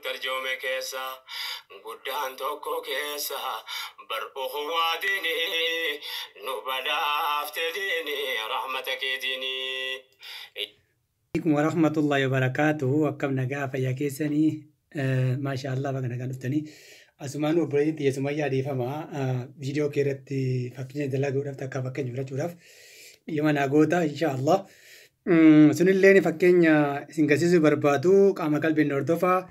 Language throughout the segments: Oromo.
kesa keessa toko kesa keessa bar'uhuwaatini nu badhaaftedini rahmata rahmatake Wa rahmatullahi wa barakatu akkam naga fayyaa yakisani eh, maasha Allah bakka nagaa dhuftanii asumaan obboleetiin xiyyeessumaan yaadeeffama eh, viidiyoo kee irratti fakinya dalaguudhaaf takka fakkeenya filachuudhaaf dhiyyooma naagoota insha Allah. Hmm, Sunillee fakkeenya eh, isin garsiisuu barbatu kama kalbin nordofa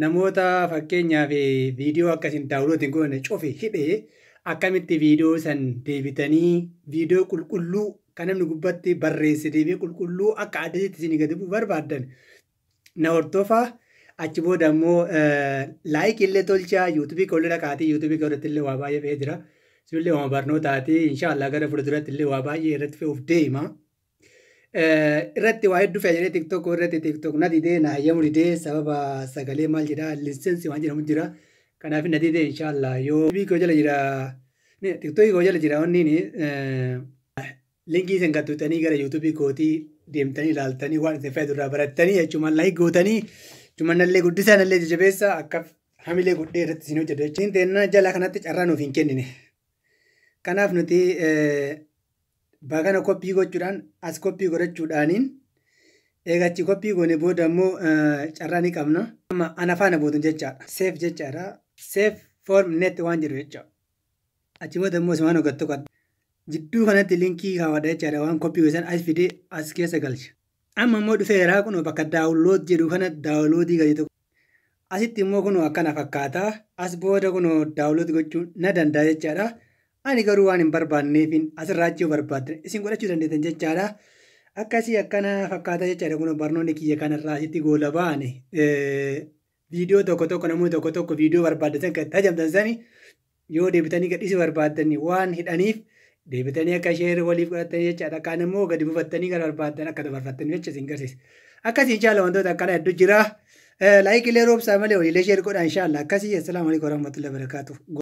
namoota fakkeenyaaf eh, viidiyoo akkasiin daawulootiin goone cufe hidhee akkamitti viidiyoo san deebitanii viidiyoo qulqulluu kan namni gubbatti barreesse deebi'ee qulqulluu akka addatti isin gadi bu'u barbaadan na hordofaa. Achi booda immoo eh, laayikii illee tolchaa yuutuubii kan olii dhaqaatii yuutuubii kan irratti illee waa baay'ee fe'ee jira. Isin illee barnootaati. Inshaallah gara fuulduraatti illee waa baay'ee fe'uuf deema. irratti waa'ee dhufee jedhee tiktok irratti tiktok na didee na hayyamu didee sababa sagalee maal jedha lisensi waan jedhamu jira kanaaf na didee inshallah yoo biikoo jala jira tiktok koo jala jira wanniin linkii isin gattutanii gara yuutuubii kootii deemtanii ilaaltanii waan isin fayyadu irraa barattanii jechumaan laayik gootanii jechumanallee guddisanallee jajjabeessa akka hamilee godhee irratti isin hojjedha jechuun jala kanatti carraa nuuf hin kennine kanaaf nuti Baakana koppii gochuudhaan as koppii godhachuudhaaniin eega achi koppii goone booda immoo eh, carraa ni qabna. Amma ana faana booduun jechaadha. Seef jechaadha. Seef net waan jiru jechuudha. Achi booda immoo waan hooggattu qabda. Jidduu kanatti linkii kaawwadha jechaadha waan koppii gosan as fidee as keessa galcha. Amma immoo dhufeeraa kun bakka daawulood jedhu kana daawuloodii gadi Asitti immoo kun akkana fakkaata. As booda kun daawulood gochuu na danda'a jechaadha. ani garuu waan hin barbaanneefin asirraachuu barbaaddan isin godhachuu dandeettan jechaadha. Akkasii akkana fakkaata jechaadha kun barnoonni kiyya kanarraa asitti goola viidiyoo tokko tokko namoonni tokko tokko viidiyoo barbaadatan kan tajamtan yoo deebitanii gadhiisuu barbaaddan waan hidhaniif deebitanii akka ishee waliif godhatan jechaadha. Kaan immoo gadi buufattanii gara barbaaddan akka dabarfattan jecha isin garsiisa. Akkasiin jaala wantoota Laayikilee malee akkasii alaikum warahmatullahi